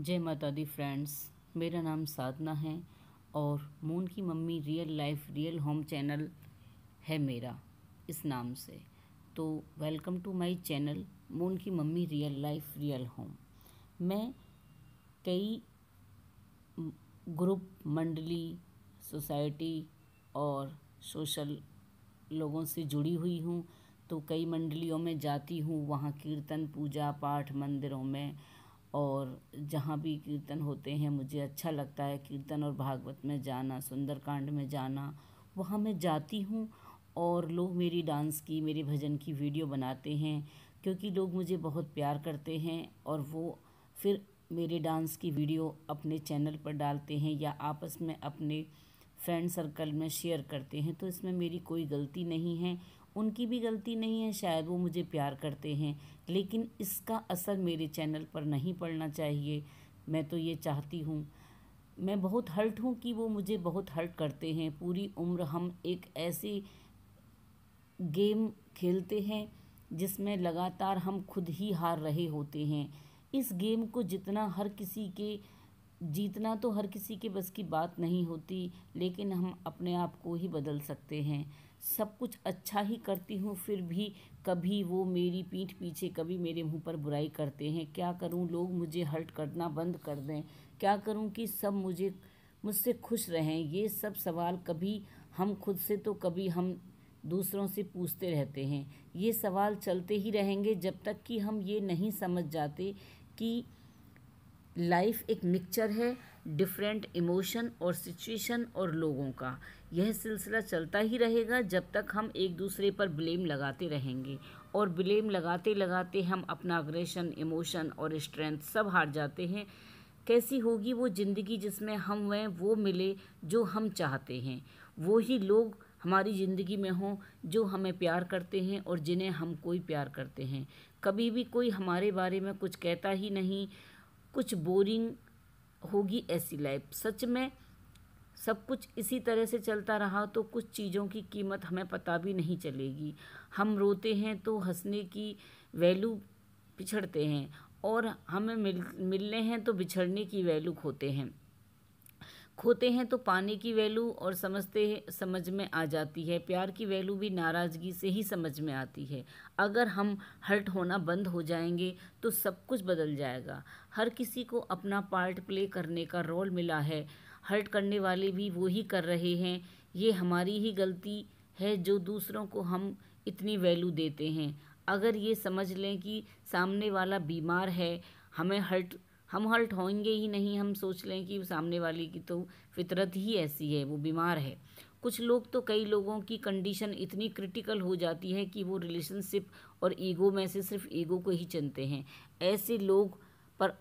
जय माता दी फ्रेंड्स मेरा नाम साधना है और मून की mummy real life real home channel है मेरा इस नाम से तो welcome to my channel moon की mummy real life real home मैं कई ग्रुप मंडली सोसाइटी और सोशल लोगों से जुड़ी हुई हूँ तो कई मंडलियों में जाती हूँ वहाँ कीर्तन पूजा पाठ मंदिरों में और जहाँ भी कीर्तन होते हैं मुझे अच्छा लगता है कीर्तन और भागवत में जाना सुंदरकांड में जाना वहाँ मैं जाती हूँ और लोग मेरी डांस की मेरे भजन की वीडियो बनाते हैं क्योंकि लोग मुझे बहुत प्यार करते हैं और वो फिर मेरे डांस की वीडियो अपने चैनल पर डालते हैं या आपस में अपने फ्रेंड सर्कल में शेयर करते हैं तो इसमें मेरी कोई गलती नहीं है उनकी भी गलती नहीं है शायद वो मुझे प्यार करते हैं लेकिन इसका असर मेरे चैनल पर नहीं पड़ना चाहिए मैं तो ये चाहती हूँ मैं बहुत हर्ट हूँ कि वो मुझे बहुत हर्ट करते हैं पूरी उम्र हम एक ऐसे गेम खेलते हैं जिसमें लगातार हम खुद ही हार रहे होते हैं इस गेम को जितना हर किसी के जीतना तो हर किसी के बस की बात नहीं होती लेकिन हम अपने आप को ही बदल सकते हैं सब कुछ अच्छा ही करती हूँ फिर भी कभी वो मेरी पीठ पीछे कभी मेरे मुंह पर बुराई करते हैं क्या करूँ लोग मुझे हर्ट करना बंद कर दें क्या करूँ कि सब मुझे मुझसे खुश रहें ये सब सवाल कभी हम खुद से तो कभी हम दूसरों से पूछते रहते हैं ये सवाल चलते ही रहेंगे जब तक कि हम ये नहीं समझ जाते कि लाइफ एक मिक्सचर है डिफरेंट इमोशन और सिचुएशन और लोगों का यह सिलसिला चलता ही रहेगा जब तक हम एक दूसरे पर ब्लेम लगाते रहेंगे और ब्लेम लगाते लगाते हम अपना अग्रेशन इमोशन और स्ट्रेंथ सब हार जाते हैं कैसी होगी वो ज़िंदगी जिसमें हम वह वो मिले जो हम चाहते हैं वो ही लोग हमारी ज़िंदगी में हों जो हमें प्यार करते हैं और जिन्हें हम कोई प्यार करते हैं कभी भी कोई हमारे बारे में कुछ कहता ही नहीं कुछ बोरिंग होगी ऐसी लाइफ सच में सब कुछ इसी तरह से चलता रहा तो कुछ चीज़ों की कीमत हमें पता भी नहीं चलेगी हम रोते हैं तो हंसने की वैल्यू पिछड़ते हैं और हमें मिल मिलने हैं तो बिछड़ने की वैल्यू खोते हैं खोते हैं तो पाने की वैल्यू और समझते हैं समझ में आ जाती है प्यार की वैल्यू भी नाराज़गी से ही समझ में आती है अगर हम हर्ट होना बंद हो जाएंगे तो सब कुछ बदल जाएगा हर किसी को अपना पार्ट प्ले करने का रोल मिला है हर्ट करने वाले भी वो ही कर रहे हैं ये हमारी ही गलती है जो दूसरों को हम इतनी वैल्यू देते हैं अगर ये समझ लें कि सामने वाला बीमार है हमें हर्ट हम हल्ट होंगे ही नहीं हम सोच लें कि सामने वाले की तो फितरत ही ऐसी है वो बीमार है कुछ लोग तो कई लोगों की कंडीशन इतनी क्रिटिकल हो जाती है कि वो रिलेशनशिप और ईगो में से सिर्फ ईगो को ही चुनते हैं ऐसे लोग पर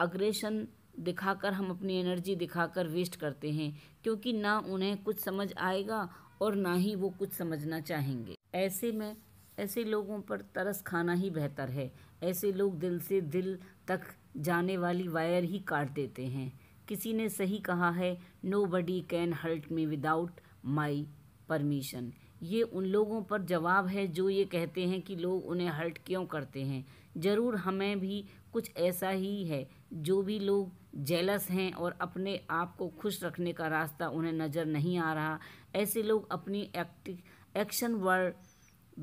अग्रेशन दिखाकर हम अपनी एनर्जी दिखाकर वेस्ट करते हैं क्योंकि ना उन्हें कुछ समझ आएगा और ना ही वो कुछ समझना चाहेंगे ऐसे में ऐसे लोगों पर तरस खाना ही बेहतर है ऐसे लोग दिल से दिल तक जाने वाली वायर ही काट देते हैं किसी ने सही कहा है nobody can hurt me without my permission ये उन लोगों पर जवाब है जो ये कहते हैं कि लोग उन्हें हर्ट क्यों करते हैं ज़रूर हमें भी कुछ ऐसा ही है जो भी लोग जेलस हैं और अपने आप को खुश रखने का रास्ता उन्हें नज़र नहीं आ रहा ऐसे लोग अपनी एक्शन वर्ड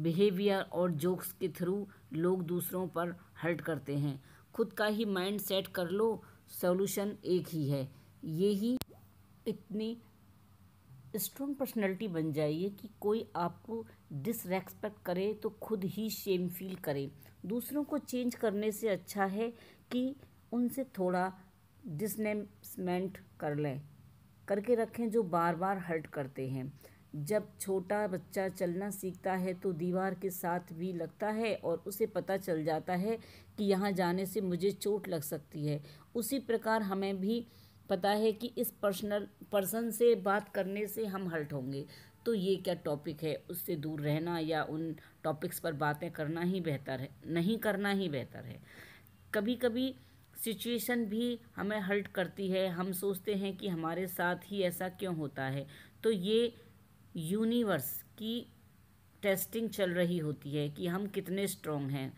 बिहेवियर और जोक्स के थ्रू लोग दूसरों पर हर्ट करते हैं खुद का ही माइंड सेट कर लो सॉल्यूशन एक ही है यही इतनी स्ट्रॉन्ग पर्सनैलिटी बन जाइए कि कोई आपको डिसरेस्पेक्ट करे तो खुद ही शेम फील करे दूसरों को चेंज करने से अच्छा है कि उनसे थोड़ा डिसनेसमेंट कर लें करके रखें जो बार बार हर्ट करते हैं जब छोटा बच्चा चलना सीखता है तो दीवार के साथ भी लगता है और उसे पता चल जाता है कि यहाँ जाने से मुझे चोट लग सकती है उसी प्रकार हमें भी पता है कि इस पर्सनल पर्सन से बात करने से हम हल्ट होंगे तो ये क्या टॉपिक है उससे दूर रहना या उन टॉपिक्स पर बातें करना ही बेहतर है नहीं करना ही बेहतर है कभी कभी सिचुएशन भी हमें हल्ट करती है हम सोचते हैं कि हमारे साथ ही ऐसा क्यों होता है तो ये यूनिवर्स की टेस्टिंग चल रही होती है कि हम कितने स्ट्रॉन्ग हैं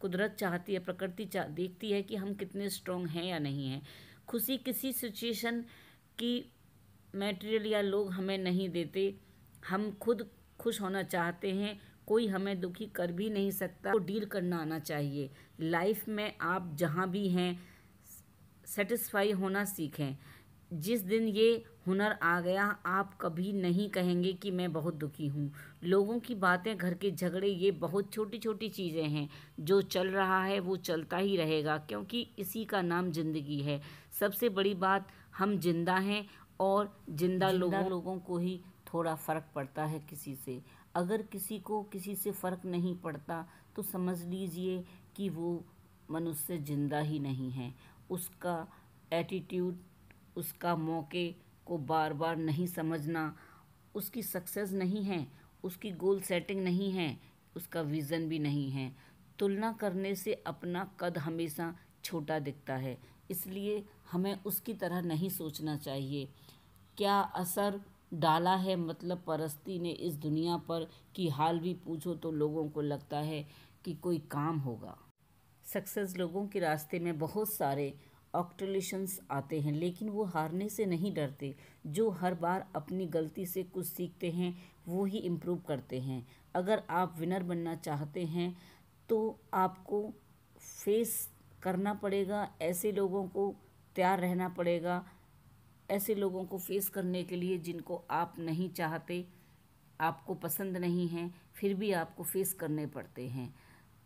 कुदरत चाहती है प्रकृति चाह देखती है कि हम कितने स्ट्रॉन्ग हैं या नहीं हैं खुशी किसी सिचुएशन की मटेरियल या लोग हमें नहीं देते हम खुद खुश होना चाहते हैं कोई हमें दुखी कर भी नहीं सकता तो डील करना आना चाहिए लाइफ में आप जहाँ भी हैं सेटिस्फाई होना सीखें जिस दिन ये हुनर आ गया आप कभी नहीं कहेंगे कि मैं बहुत दुखी हूँ लोगों की बातें घर के झगड़े ये बहुत छोटी छोटी चीज़ें हैं जो चल रहा है वो चलता ही रहेगा क्योंकि इसी का नाम ज़िंदगी है सबसे बड़ी बात हम जिंदा हैं और जिंदा लोगों लोगों को ही थोड़ा फ़र्क पड़ता है किसी से अगर किसी को किसी से फ़र्क नहीं पड़ता तो समझ लीजिए कि वो मनुष्य ज़िंदा ही नहीं है उसका एटीट्यूड उसका मौके को बार बार नहीं समझना उसकी सक्सेस नहीं है उसकी गोल सेटिंग नहीं है उसका विज़न भी नहीं है तुलना करने से अपना कद हमेशा छोटा दिखता है इसलिए हमें उसकी तरह नहीं सोचना चाहिए क्या असर डाला है मतलब परस्ती ने इस दुनिया पर कि हाल भी पूछो तो लोगों को लगता है कि कोई काम होगा सक्सेस लोगों के रास्ते में बहुत सारे ऑक्टोलेशंस आते हैं लेकिन वो हारने से नहीं डरते जो हर बार अपनी गलती से कुछ सीखते हैं वो ही इम्प्रूव करते हैं अगर आप विनर बनना चाहते हैं तो आपको फेस करना पड़ेगा ऐसे लोगों को तैयार रहना पड़ेगा ऐसे लोगों को फेस करने के लिए जिनको आप नहीं चाहते आपको पसंद नहीं है फिर भी आपको फेस करने पड़ते हैं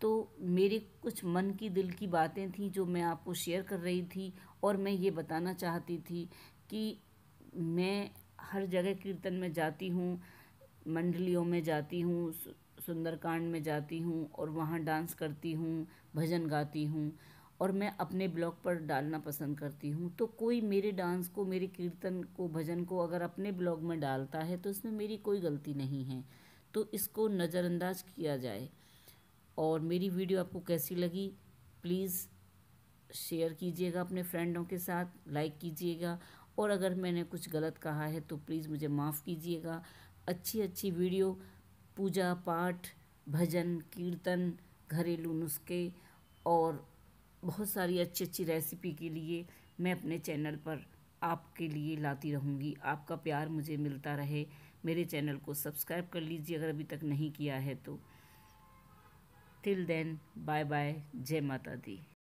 तो मेरे कुछ मन की दिल की बातें थी जो मैं आपको शेयर कर रही थी और मैं ये बताना चाहती थी कि मैं हर जगह कीर्तन में जाती हूँ मंडलियों में जाती हूँ सुंदरकांड में जाती हूँ और वहाँ डांस करती हूँ भजन गाती हूँ और मैं अपने ब्लॉग पर डालना पसंद करती हूँ तो कोई मेरे डांस को मेरे कीर्तन को भजन को अगर अपने ब्लॉग में डालता है तो इसमें मेरी कोई गलती नहीं है तो इसको नज़रअंदाज किया जाए और मेरी वीडियो आपको कैसी लगी प्लीज़ शेयर कीजिएगा अपने फ्रेंडों के साथ लाइक कीजिएगा और अगर मैंने कुछ गलत कहा है तो प्लीज़ मुझे माफ़ कीजिएगा अच्छी अच्छी वीडियो पूजा पाठ भजन कीर्तन घरेलू नुस्खे और बहुत सारी अच्छी अच्छी रेसिपी के लिए मैं अपने चैनल पर आपके लिए लाती रहूँगी आपका प्यार मुझे मिलता रहे मेरे चैनल को सब्सक्राइब कर लीजिए अगर अभी तक नहीं किया है तो टिल देन बाय बाय जय माता दी